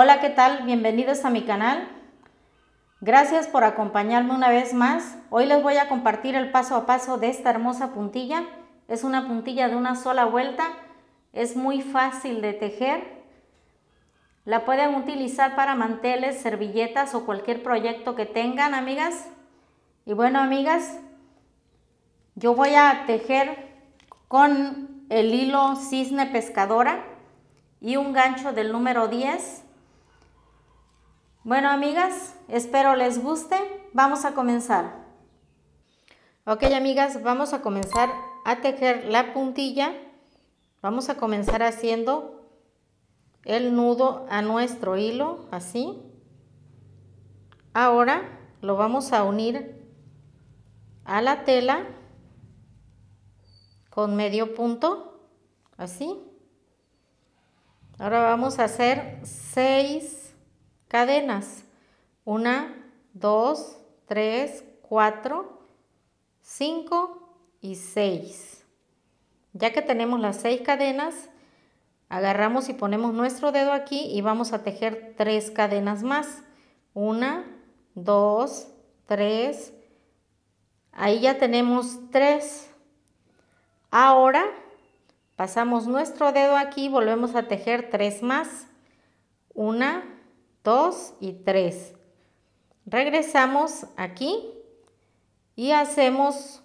Hola, ¿qué tal? Bienvenidos a mi canal. Gracias por acompañarme una vez más. Hoy les voy a compartir el paso a paso de esta hermosa puntilla. Es una puntilla de una sola vuelta. Es muy fácil de tejer. La pueden utilizar para manteles, servilletas o cualquier proyecto que tengan, amigas. Y bueno, amigas, yo voy a tejer con el hilo cisne pescadora y un gancho del número 10 bueno, amigas, espero les guste. Vamos a comenzar. Ok, amigas, vamos a comenzar a tejer la puntilla. Vamos a comenzar haciendo el nudo a nuestro hilo, así. Ahora lo vamos a unir a la tela con medio punto, así. Ahora vamos a hacer 6 cadenas. Una, dos, tres, cuatro, cinco y seis. Ya que tenemos las seis cadenas, agarramos y ponemos nuestro dedo aquí y vamos a tejer tres cadenas más. Una, dos, tres. Ahí ya tenemos tres. Ahora pasamos nuestro dedo aquí y volvemos a tejer tres más. Una, 2 y 3. Regresamos aquí y hacemos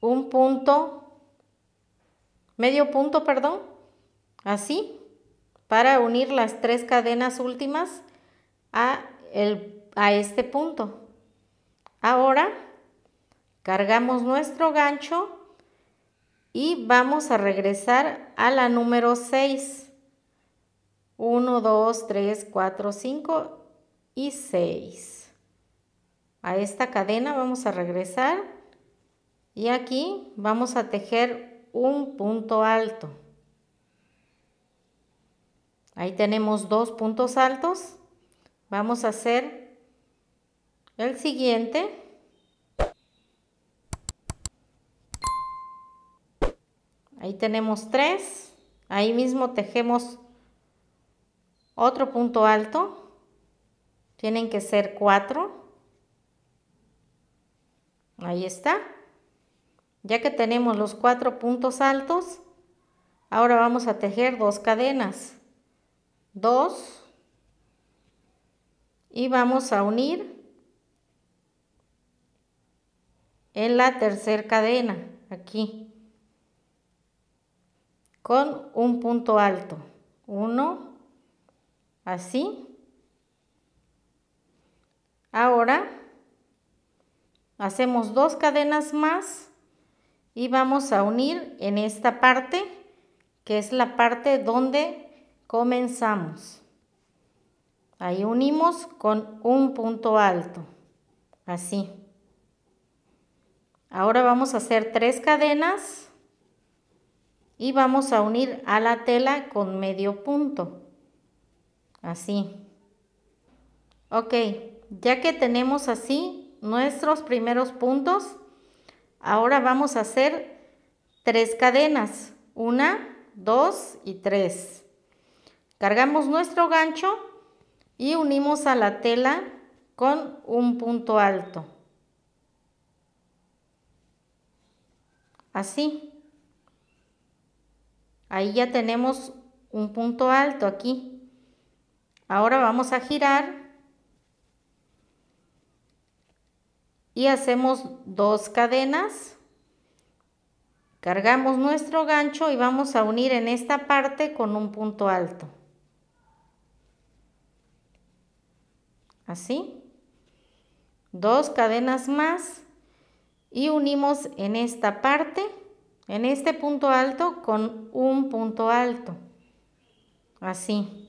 un punto, medio punto, perdón, así, para unir las tres cadenas últimas a, a este punto. Ahora cargamos nuestro gancho y vamos a regresar a la número 6. 1, 2, 3, 4, 5 y 6. A esta cadena vamos a regresar y aquí vamos a tejer un punto alto. Ahí tenemos dos puntos altos. Vamos a hacer el siguiente. Ahí tenemos tres. Ahí mismo tejemos otro punto alto, tienen que ser cuatro. Ahí está. Ya que tenemos los cuatro puntos altos, ahora vamos a tejer dos cadenas. Dos. Y vamos a unir en la tercera cadena, aquí, con un punto alto. Uno, Así. Ahora hacemos dos cadenas más y vamos a unir en esta parte que es la parte donde comenzamos. Ahí unimos con un punto alto, así. Ahora vamos a hacer tres cadenas y vamos a unir a la tela con medio punto así. Ok, ya que tenemos así nuestros primeros puntos, ahora vamos a hacer tres cadenas, una, dos y tres. Cargamos nuestro gancho y unimos a la tela con un punto alto. Así. Ahí ya tenemos un punto alto aquí. Ahora vamos a girar y hacemos dos cadenas. Cargamos nuestro gancho y vamos a unir en esta parte con un punto alto. Así. Dos cadenas más y unimos en esta parte, en este punto alto con un punto alto. Así.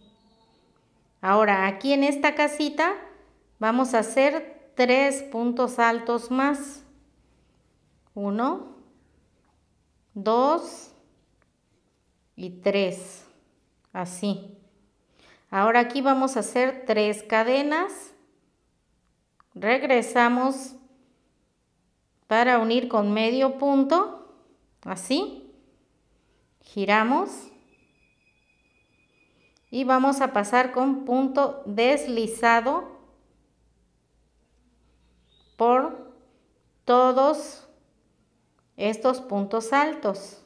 Ahora, aquí en esta casita vamos a hacer tres puntos altos más. Uno, dos y tres. Así. Ahora aquí vamos a hacer tres cadenas. Regresamos para unir con medio punto. Así. Giramos y vamos a pasar con punto deslizado por todos estos puntos altos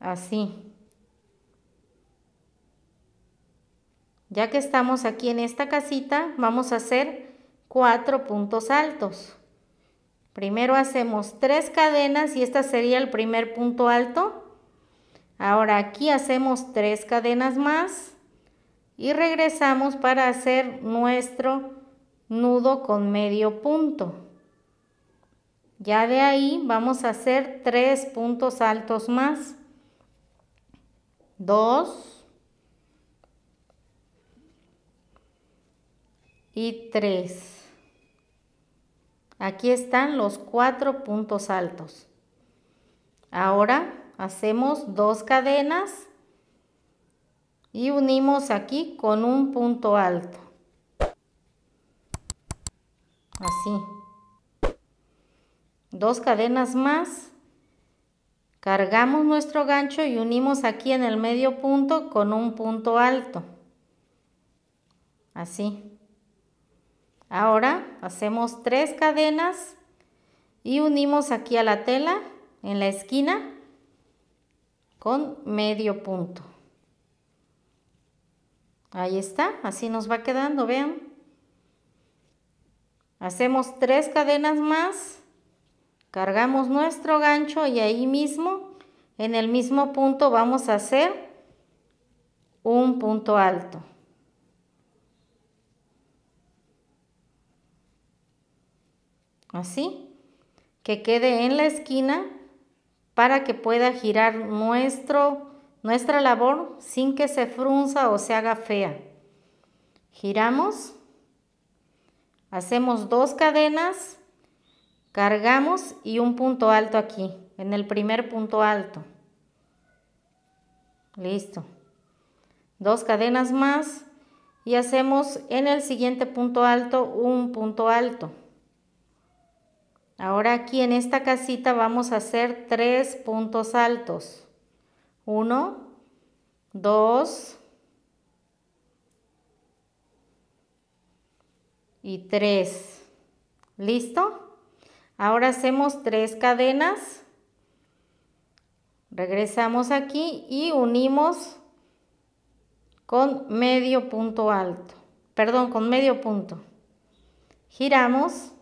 así ya que estamos aquí en esta casita vamos a hacer cuatro puntos altos primero hacemos tres cadenas y esta sería el primer punto alto Ahora aquí hacemos tres cadenas más y regresamos para hacer nuestro nudo con medio punto. Ya de ahí vamos a hacer tres puntos altos más. Dos. Y tres. Aquí están los cuatro puntos altos. Ahora hacemos dos cadenas y unimos aquí con un punto alto así dos cadenas más cargamos nuestro gancho y unimos aquí en el medio punto con un punto alto así ahora hacemos tres cadenas y unimos aquí a la tela en la esquina con medio punto. Ahí está, así nos va quedando, vean. Hacemos tres cadenas más, cargamos nuestro gancho y ahí mismo, en el mismo punto, vamos a hacer un punto alto. Así, que quede en la esquina para que pueda girar nuestro, nuestra labor sin que se frunza o se haga fea. Giramos, hacemos dos cadenas, cargamos y un punto alto aquí, en el primer punto alto. Listo. Dos cadenas más y hacemos en el siguiente punto alto un punto alto. Ahora aquí en esta casita vamos a hacer tres puntos altos. Uno, dos y tres. ¿Listo? Ahora hacemos tres cadenas. Regresamos aquí y unimos con medio punto alto. Perdón, con medio punto. Giramos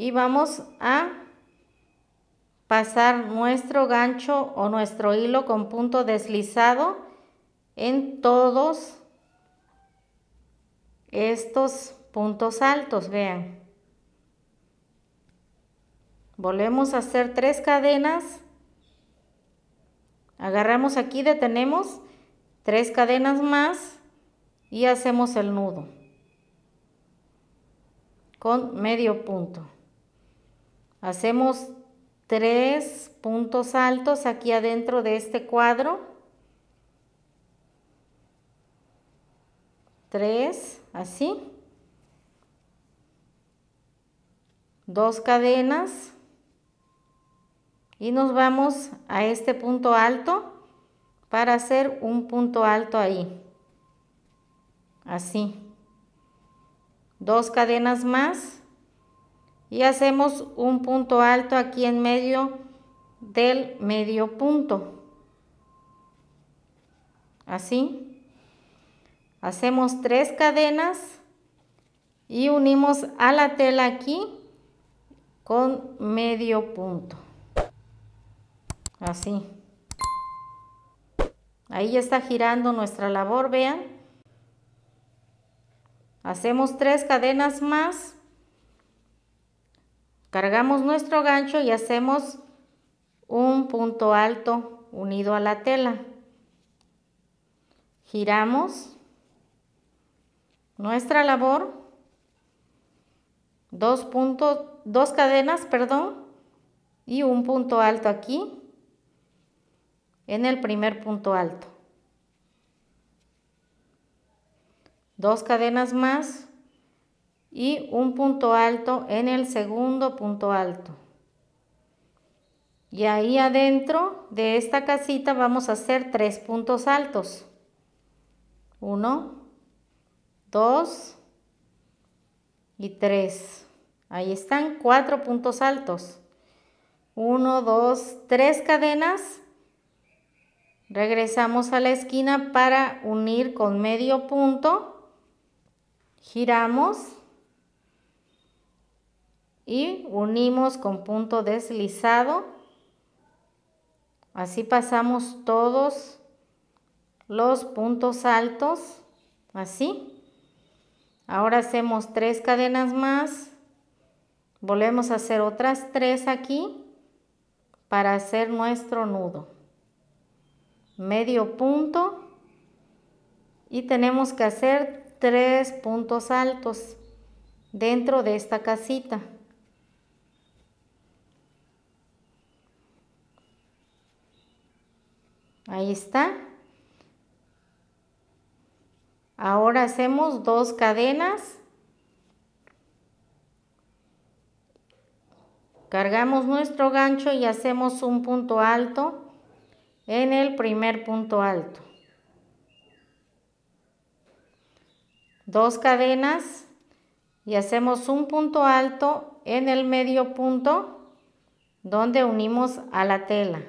y vamos a pasar nuestro gancho o nuestro hilo con punto deslizado en todos estos puntos altos, vean. Volvemos a hacer tres cadenas. Agarramos aquí, detenemos tres cadenas más y hacemos el nudo con medio punto. Hacemos tres puntos altos aquí adentro de este cuadro. Tres, así. Dos cadenas. Y nos vamos a este punto alto para hacer un punto alto ahí. Así. Dos cadenas más y hacemos un punto alto aquí en medio del medio punto así hacemos tres cadenas y unimos a la tela aquí con medio punto así ahí ya está girando nuestra labor vean hacemos tres cadenas más Cargamos nuestro gancho y hacemos un punto alto unido a la tela. Giramos nuestra labor, dos puntos, dos cadenas, perdón, y un punto alto aquí en el primer punto alto. Dos cadenas más, y un punto alto en el segundo punto alto. Y ahí adentro de esta casita vamos a hacer tres puntos altos. Uno, dos y tres. Ahí están cuatro puntos altos. Uno, dos, tres cadenas. Regresamos a la esquina para unir con medio punto. Giramos y unimos con punto deslizado. Así pasamos todos los puntos altos, así. Ahora hacemos tres cadenas más. Volvemos a hacer otras tres aquí para hacer nuestro nudo. Medio punto y tenemos que hacer tres puntos altos dentro de esta casita. Ahí está. Ahora hacemos dos cadenas. Cargamos nuestro gancho y hacemos un punto alto en el primer punto alto. Dos cadenas y hacemos un punto alto en el medio punto donde unimos a la tela.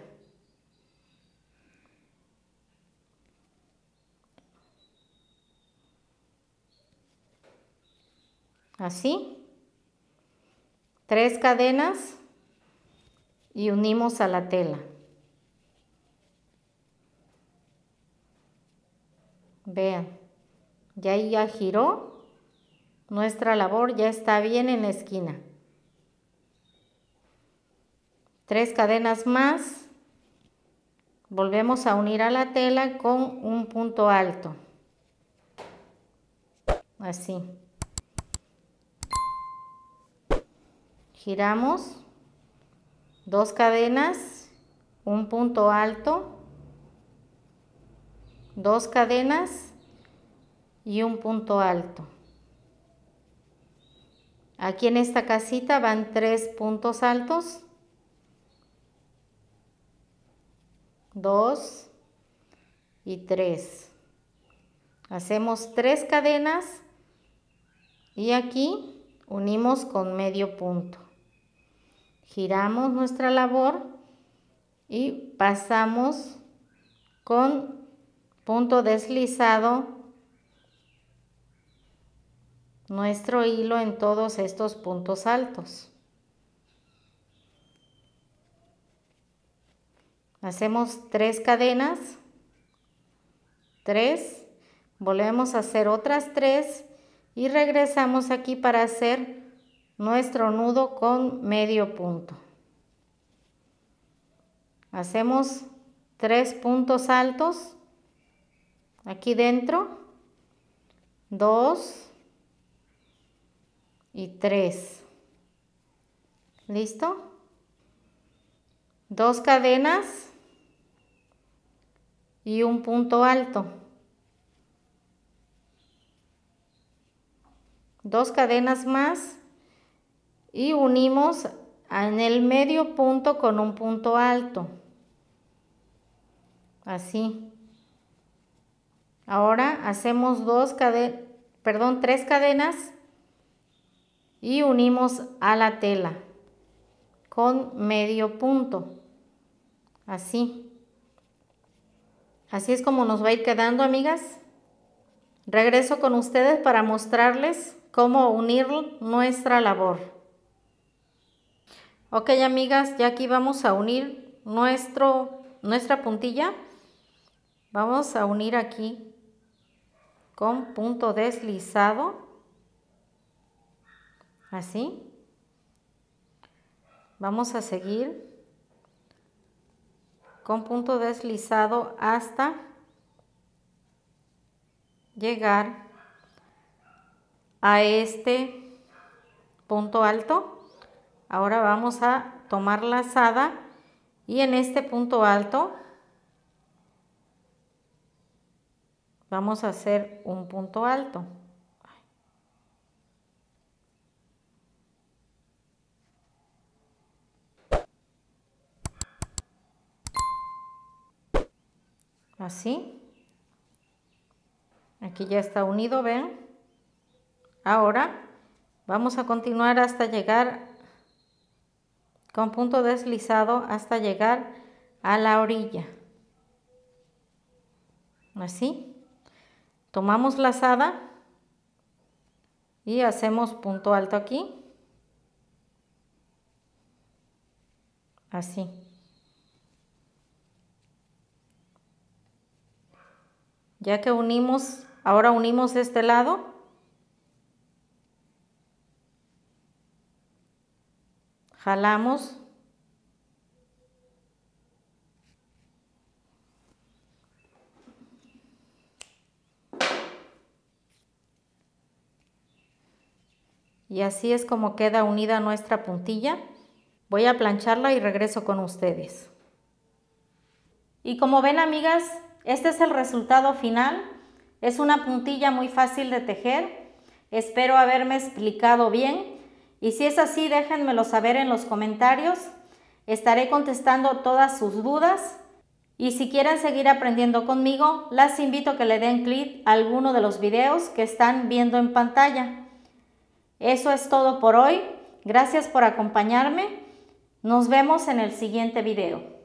así, tres cadenas y unimos a la tela. Vean, ya ahí ya giró, nuestra labor ya está bien en la esquina. Tres cadenas más, volvemos a unir a la tela con un punto alto, así. giramos, dos cadenas, un punto alto, dos cadenas y un punto alto. Aquí en esta casita van tres puntos altos, dos y tres. Hacemos tres cadenas y aquí unimos con medio punto giramos nuestra labor y pasamos con punto deslizado nuestro hilo en todos estos puntos altos. Hacemos tres cadenas, tres, volvemos a hacer otras tres y regresamos aquí para hacer nuestro nudo con medio punto. Hacemos tres puntos altos aquí dentro, dos y tres. ¿Listo? Dos cadenas y un punto alto. Dos cadenas más y unimos en el medio punto con un punto alto. Así. Ahora hacemos dos cadenas, perdón, tres cadenas y unimos a la tela con medio punto. Así. Así es como nos va a ir quedando, amigas. Regreso con ustedes para mostrarles cómo unir nuestra labor. Ok, amigas, ya aquí vamos a unir nuestro, nuestra puntilla. Vamos a unir aquí con punto deslizado. Así. Vamos a seguir con punto deslizado hasta llegar a este punto alto Ahora vamos a tomar la lazada y en este punto alto vamos a hacer un punto alto. Así. Aquí ya está unido, ven. Ahora vamos a continuar hasta llegar con punto deslizado hasta llegar a la orilla. Así. Tomamos lazada y hacemos punto alto aquí. Así. Ya que unimos, ahora unimos este lado jalamos y así es como queda unida nuestra puntilla voy a plancharla y regreso con ustedes y como ven amigas este es el resultado final es una puntilla muy fácil de tejer espero haberme explicado bien y si es así, déjenmelo saber en los comentarios. Estaré contestando todas sus dudas. Y si quieren seguir aprendiendo conmigo, las invito a que le den clic a alguno de los videos que están viendo en pantalla. Eso es todo por hoy. Gracias por acompañarme. Nos vemos en el siguiente video.